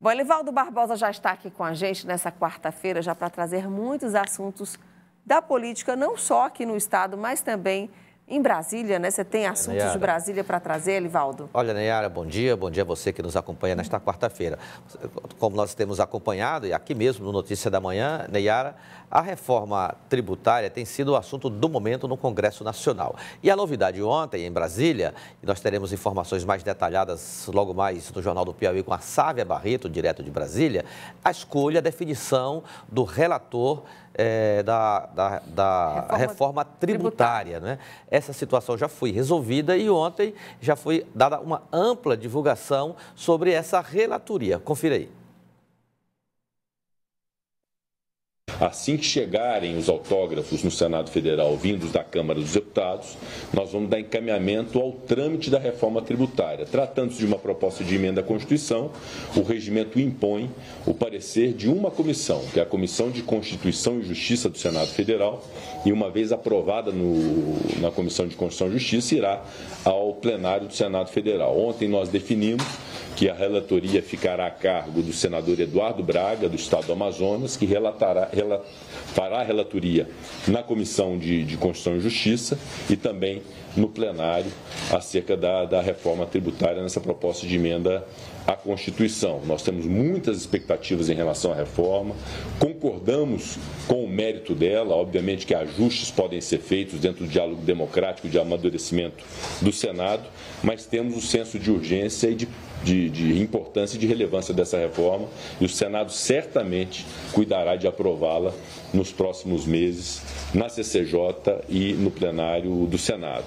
Bom, Elivaldo Barbosa já está aqui com a gente nessa quarta-feira, já para trazer muitos assuntos da política, não só aqui no Estado, mas também em Brasília, né? Você tem assuntos Nayara. de Brasília para trazer, Elivaldo? Olha, Nayara, bom dia. Bom dia a você que nos acompanha nesta quarta-feira. Como nós temos acompanhado, e aqui mesmo no Notícia da Manhã, Nayara, a reforma tributária tem sido o assunto do momento no Congresso Nacional. E a novidade ontem, em Brasília, nós teremos informações mais detalhadas logo mais no Jornal do Piauí com a Sávia Barreto, direto de Brasília, a escolha, a definição do relator é, da, da, da reforma, reforma tributária. tributária. Né? Essa situação já foi resolvida e ontem já foi dada uma ampla divulgação sobre essa relatoria. Confira aí. Assim que chegarem os autógrafos no Senado Federal vindos da Câmara dos Deputados, nós vamos dar encaminhamento ao trâmite da reforma tributária. Tratando-se de uma proposta de emenda à Constituição, o regimento impõe o parecer de uma comissão, que é a Comissão de Constituição e Justiça do Senado Federal, e uma vez aprovada no, na Comissão de Constituição e Justiça, irá ao plenário do Senado Federal. Ontem nós definimos que a relatoria ficará a cargo do senador Eduardo Braga, do Estado do Amazonas, que relatará, rela, fará a relatoria na Comissão de, de Constituição e Justiça e também no plenário acerca da, da reforma tributária nessa proposta de emenda à Constituição. Nós temos muitas expectativas em relação à reforma, concordamos com mérito dela, obviamente que ajustes podem ser feitos dentro do diálogo democrático de amadurecimento do Senado, mas temos o um senso de urgência e de, de, de importância e de relevância dessa reforma, e o Senado certamente cuidará de aprová-la nos próximos meses na CCJ e no plenário do Senado.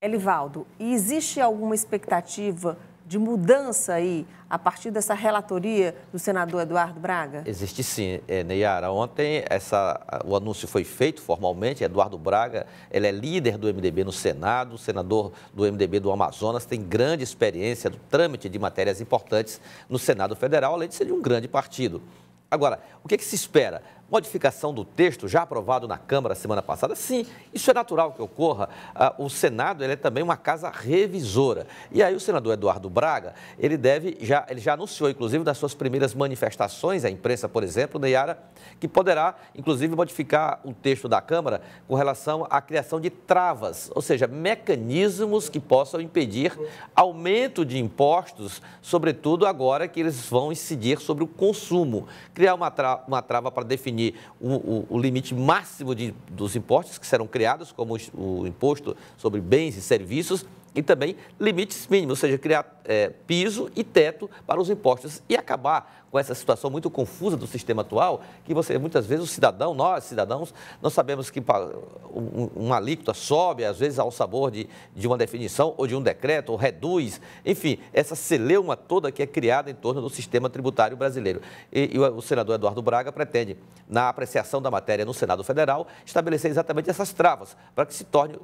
Elivaldo, existe alguma expectativa de mudança aí a partir dessa relatoria do senador Eduardo Braga? Existe sim, é, Neyara. Né, Ontem essa, o anúncio foi feito formalmente. Eduardo Braga ele é líder do MDB no Senado, senador do MDB do Amazonas, tem grande experiência do trâmite de matérias importantes no Senado Federal, além de ser de um grande partido. Agora, o que, é que se espera? modificação do texto já aprovado na Câmara semana passada. Sim, isso é natural que ocorra. Ah, o Senado ele é também uma casa revisora. E aí o senador Eduardo Braga, ele deve, já, ele já anunciou, inclusive, nas suas primeiras manifestações à imprensa, por exemplo, Neyara, que poderá, inclusive, modificar o texto da Câmara com relação à criação de travas, ou seja, mecanismos que possam impedir aumento de impostos, sobretudo agora que eles vão incidir sobre o consumo. Criar uma, tra uma trava para definir definir o, o, o limite máximo de, dos impostos que serão criados, como o, o imposto sobre bens e serviços, e também limites mínimos, ou seja, criar é, piso e teto para os impostos e acabar com essa situação muito confusa do sistema atual, que você muitas vezes o cidadão, nós cidadãos, não sabemos que um, uma alíquota sobe, às vezes ao sabor de, de uma definição ou de um decreto, ou reduz, enfim, essa celeuma toda que é criada em torno do sistema tributário brasileiro. E, e o senador Eduardo Braga pretende, na apreciação da matéria no Senado Federal, estabelecer exatamente essas travas para que se torne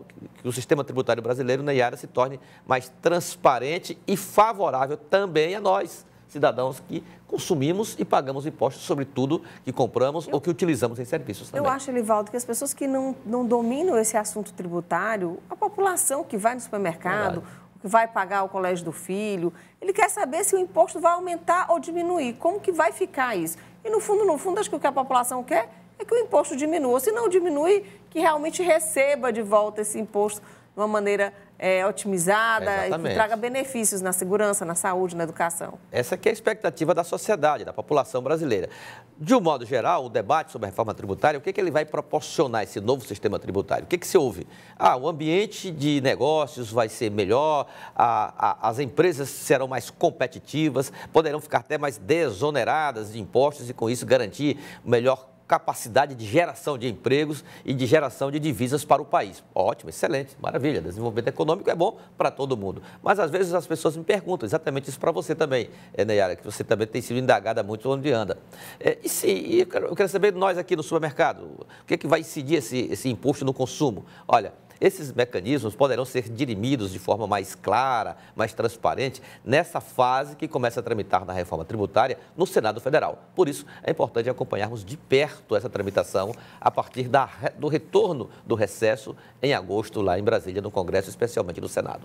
que o sistema tributário brasileiro na Iara se torne mais transparente e favorável também a nós, cidadãos que consumimos e pagamos impostos sobre tudo que compramos eu, ou que utilizamos em serviços também. Eu acho, Elivaldo, que as pessoas que não, não dominam esse assunto tributário, a população que vai no supermercado, Verdade. que vai pagar o colégio do filho, ele quer saber se o imposto vai aumentar ou diminuir, como que vai ficar isso. E no fundo, no fundo, acho que o que a população quer é que o imposto diminua. Se não diminui, que realmente receba de volta esse imposto de uma maneira é, otimizada é e que traga benefícios na segurança, na saúde, na educação. Essa que é a expectativa da sociedade, da população brasileira. De um modo geral, o debate sobre a reforma tributária, o que, é que ele vai proporcionar esse novo sistema tributário? O que, que se ouve? Ah, o ambiente de negócios vai ser melhor, a, a, as empresas serão mais competitivas, poderão ficar até mais desoneradas de impostos e, com isso, garantir melhor capacidade de geração de empregos e de geração de divisas para o país. Ótimo, excelente, maravilha. Desenvolvimento econômico é bom para todo mundo. Mas às vezes as pessoas me perguntam exatamente isso para você também, eh, Neyara, que você também tem sido indagada muito onde anda. É, e se, eu quero saber de nós aqui no supermercado, o que, é que vai incidir esse, esse imposto no consumo? Olha, esses mecanismos poderão ser dirimidos de forma mais clara, mais transparente, nessa fase que começa a tramitar na reforma tributária no Senado Federal. Por isso, é importante acompanharmos de perto essa tramitação a partir da, do retorno do recesso em agosto, lá em Brasília, no Congresso, especialmente no Senado.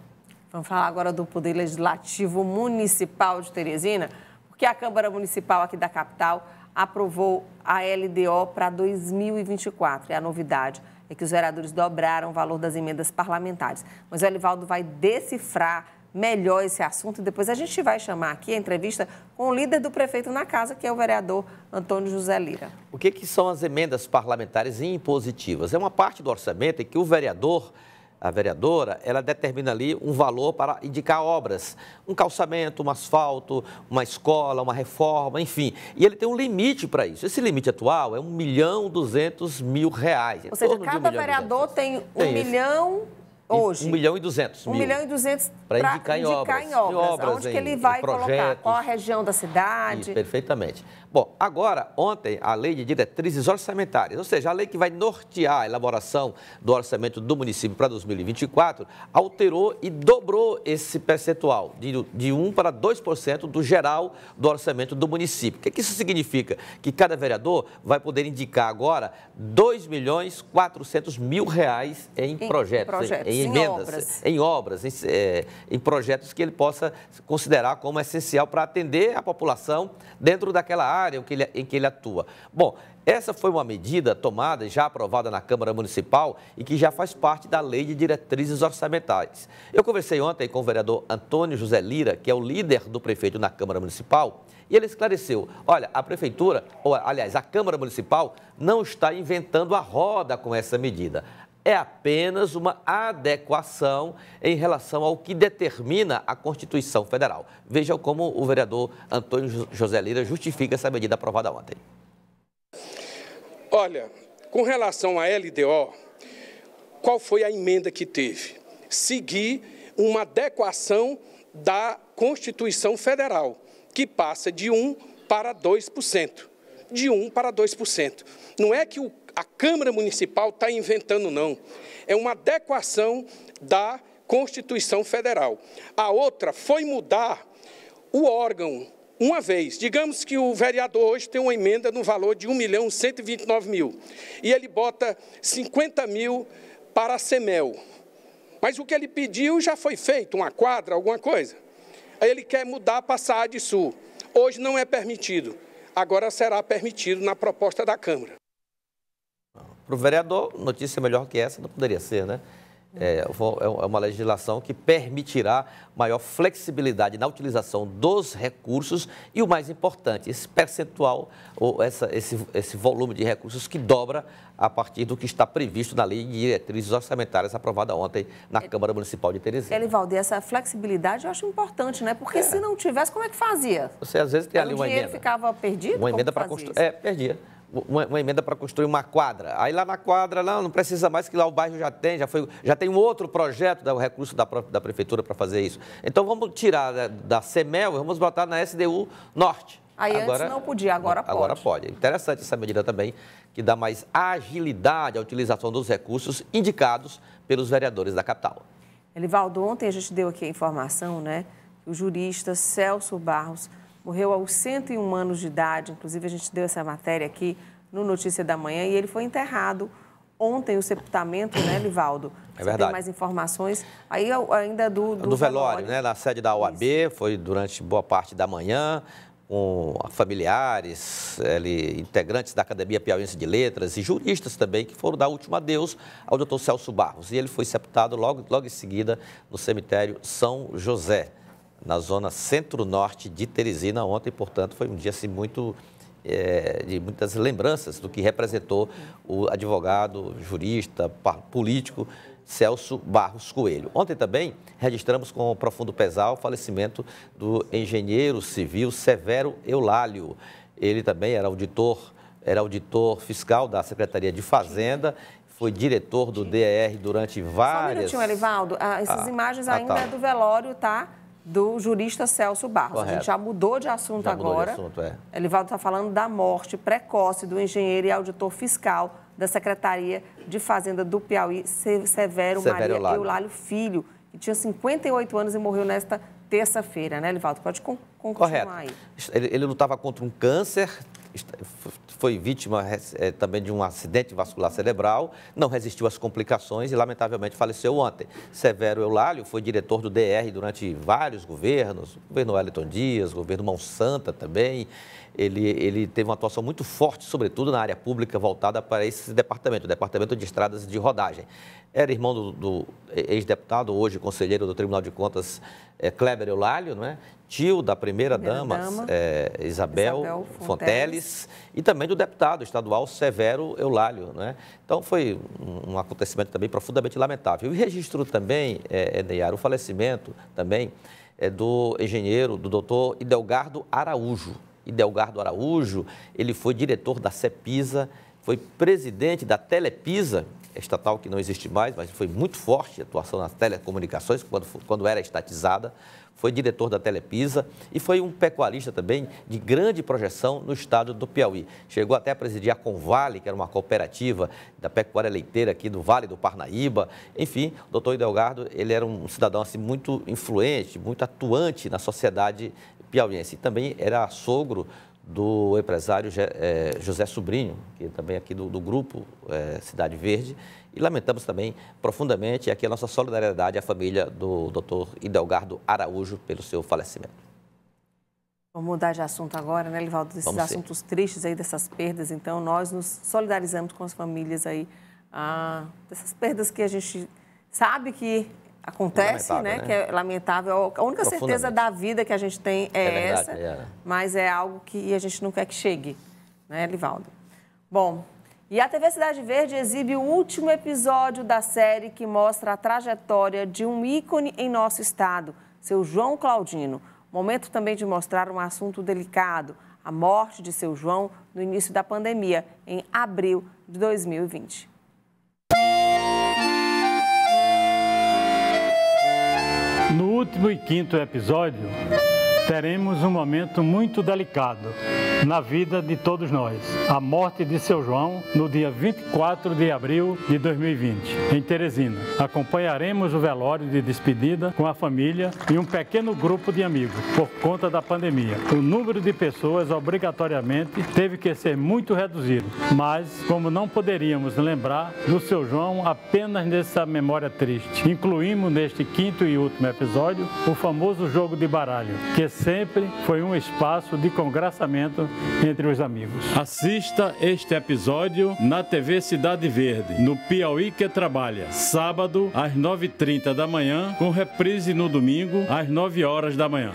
Vamos falar agora do Poder Legislativo Municipal de Teresina, porque a Câmara Municipal aqui da capital aprovou a LDO para 2024. É a novidade é que os vereadores dobraram o valor das emendas parlamentares. Mas o Elivaldo vai decifrar melhor esse assunto e depois a gente vai chamar aqui a entrevista com o líder do prefeito na casa, que é o vereador Antônio José Lira. O que, que são as emendas parlamentares impositivas? É uma parte do orçamento em que o vereador a vereadora, ela determina ali um valor para indicar obras, um calçamento, um asfalto, uma escola, uma reforma, enfim. E ele tem um limite para isso. Esse limite atual é 1 milhão 200 mil reais. É Ou seja, cada vereador tem 1 um milhão hoje. 1 milhão e 200 mil. 1 milhão e 200 para indicar, indicar, em obras. Em obras onde em, que ele vai colocar? Qual a região da cidade? Isso, perfeitamente. Bom, agora, ontem, a lei de diretrizes orçamentárias, ou seja, a lei que vai nortear a elaboração do orçamento do município para 2024, alterou e dobrou esse percentual, de, de 1 para 2% do geral do orçamento do município. O que, que isso significa? Que cada vereador vai poder indicar agora 2 milhões 400 mil reais em, em projetos, projetos, em, em emendas, em obras, em, obras, em, é, em projetos que ele possa considerar como essencial para atender a população dentro daquela área área em que, ele, em que ele atua. Bom, essa foi uma medida tomada, já aprovada na Câmara Municipal e que já faz parte da Lei de Diretrizes Orçamentais. Eu conversei ontem com o vereador Antônio José Lira, que é o líder do prefeito na Câmara Municipal, e ele esclareceu: olha, a prefeitura, ou aliás, a Câmara Municipal, não está inventando a roda com essa medida é apenas uma adequação em relação ao que determina a Constituição Federal. Vejam como o vereador Antônio José Lira justifica essa medida aprovada ontem. Olha, com relação à LDO, qual foi a emenda que teve? Seguir uma adequação da Constituição Federal, que passa de 1 para 2%. De 1 para 2%. Não é que o a Câmara Municipal está inventando, não. É uma adequação da Constituição Federal. A outra foi mudar o órgão uma vez. Digamos que o vereador hoje tem uma emenda no valor de 1 milhão 129 mil e ele bota 50 mil para a SEMEL. Mas o que ele pediu já foi feito, uma quadra, alguma coisa. Aí ele quer mudar para a de Sul. Hoje não é permitido, agora será permitido na proposta da Câmara. Para o vereador, notícia melhor que essa não poderia ser, né? É, é, é uma legislação que permitirá maior flexibilidade na utilização dos recursos e o mais importante, esse percentual ou essa, esse, esse volume de recursos que dobra a partir do que está previsto na lei de diretrizes orçamentárias aprovada ontem na é, Câmara Municipal de Teresina. Elivaldo, essa flexibilidade eu acho importante, né? Porque é. se não tivesse, como é que fazia? Você às vezes tem ali uma emenda. O dinheiro ficava perdido? Uma emenda para construir. É, perdia uma, uma emenda para construir uma quadra. Aí lá na quadra, não, não precisa mais, que lá o bairro já tem, já, foi, já tem um outro projeto, né, o recurso da, da prefeitura para fazer isso. Então vamos tirar né, da, da CEMEL, vamos botar na SDU Norte. Aí agora, antes não podia, agora, pode. Agora pode. É interessante essa medida também, que dá mais agilidade à utilização dos recursos indicados pelos vereadores da capital. Elivaldo, ontem a gente deu aqui a informação, né? Que o jurista Celso Barros morreu aos 101 anos de idade. Inclusive, a gente deu essa matéria aqui no Notícia da Manhã e ele foi enterrado ontem, o sepultamento, né, Livaldo? É verdade. Você tem mais informações. Aí ainda do. Do, do velório, velório, né? Na sede da OAB, Isso. foi durante boa parte da manhã com familiares, ele, integrantes da Academia Piauiense de Letras e juristas também, que foram dar o último adeus ao doutor Celso Barros. E ele foi sepultado logo, logo em seguida no cemitério São José na zona centro-norte de Teresina ontem, portanto, foi um dia assim, muito é, de muitas lembranças do que representou o advogado, jurista, político Celso Barros Coelho. Ontem também registramos com um profundo pesar o falecimento do engenheiro civil Severo Eulálio. Ele também era auditor, era auditor fiscal da Secretaria de Fazenda foi diretor do DR durante várias... Só um minutinho, Elivaldo. Ah, essas ah, imagens ah, ainda tá. é do velório, tá? do jurista Celso Barros. Correto. A gente já mudou de assunto já agora. Mudou de assunto, é. Elivaldo está falando da morte precoce do engenheiro e auditor fiscal da Secretaria de Fazenda do Piauí, Severo, Severo Maria Eulália. Eulália Filho, que tinha 58 anos e morreu nesta terça-feira, né, Elivaldo? Pode con continuar Correto. aí. Ele, ele lutava contra um câncer, foi vítima é, também de um acidente vascular cerebral, não resistiu às complicações e, lamentavelmente, faleceu ontem. Severo Eulálio foi diretor do DR durante vários governos, governo Wellington Dias, governo Mão Santa também, ele, ele teve uma atuação muito forte, sobretudo na área pública, voltada para esse departamento, o Departamento de Estradas de Rodagem. Era irmão do, do ex-deputado, hoje conselheiro do Tribunal de Contas, é, Kleber Eulálio, não é? tio da primeira-dama, primeira é, Isabel, Isabel Fonteles. e também do deputado estadual Severo Eulálio. É? Então, foi um acontecimento também profundamente lamentável. E registro também, é, é Neyar, o falecimento também é do engenheiro, do doutor Idelgardo Araújo, e Delgardo Araújo, ele foi diretor da CEPISA, foi presidente da Telepisa, estatal que não existe mais, mas foi muito forte a atuação nas telecomunicações quando, quando era estatizada, foi diretor da Telepisa e foi um pecuarista também de grande projeção no estado do Piauí. Chegou até a presidir a Convale, que era uma cooperativa da pecuária leiteira aqui do Vale do Parnaíba. Enfim, o doutor Idelgardo, ele era um cidadão assim, muito influente, muito atuante na sociedade piauiense. E Também era sogro do empresário é, José Sobrinho, que é também aqui do, do grupo é, Cidade Verde, e lamentamos também profundamente aqui a nossa solidariedade à família do Dr. Idelgardo Araújo pelo seu falecimento. Vamos mudar de assunto agora, né, Livaldo? Desses Vamos assuntos ser. tristes aí, dessas perdas, então, nós nos solidarizamos com as famílias aí, ah, dessas perdas que a gente sabe que acontece, né, né, Que é lamentável. A única certeza da vida que a gente tem é, é verdade, essa, é. mas é algo que a gente não quer que chegue, né, Livaldo? Bom, e a TV Cidade Verde exibe o último episódio da série que mostra a trajetória de um ícone em nosso estado, seu João Claudino. Momento também de mostrar um assunto delicado, a morte de seu João no início da pandemia, em abril de 2020. No último e quinto episódio, teremos um momento muito delicado na vida de todos nós. A morte de seu João no dia 24 de abril de 2020, em Teresina. Acompanharemos o velório de despedida com a família e um pequeno grupo de amigos por conta da pandemia. O número de pessoas obrigatoriamente teve que ser muito reduzido, mas como não poderíamos lembrar do seu João apenas nessa memória triste, incluímos neste quinto e último episódio o famoso jogo de baralho, que sempre foi um espaço de congraçamento entre os amigos. Assista este episódio na TV Cidade Verde, no Piauí que Trabalha, sábado às 9h30 da manhã, com reprise no domingo às 9 horas da manhã.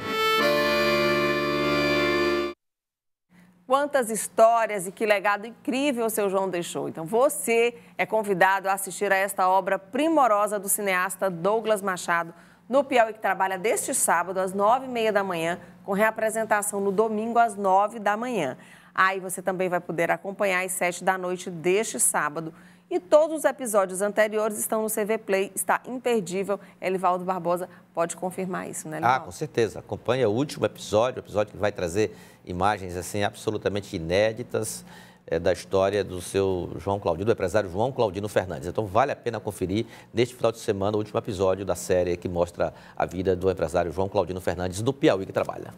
Quantas histórias e que legado incrível o seu João deixou. Então você é convidado a assistir a esta obra primorosa do cineasta Douglas Machado no Piauí, que trabalha deste sábado às 9h30 da manhã, com reapresentação no domingo às 9 da manhã. Aí você também vai poder acompanhar às 7 da noite deste sábado. E todos os episódios anteriores estão no CV Play, está imperdível. Elivaldo Barbosa pode confirmar isso, né, ah, Elivaldo? Ah, com certeza. Acompanha o último episódio, o episódio que vai trazer imagens assim absolutamente inéditas é, da história do seu João Claudino, do empresário João Claudino Fernandes. Então vale a pena conferir neste final de semana o último episódio da série que mostra a vida do empresário João Claudino Fernandes do Piauí que trabalha.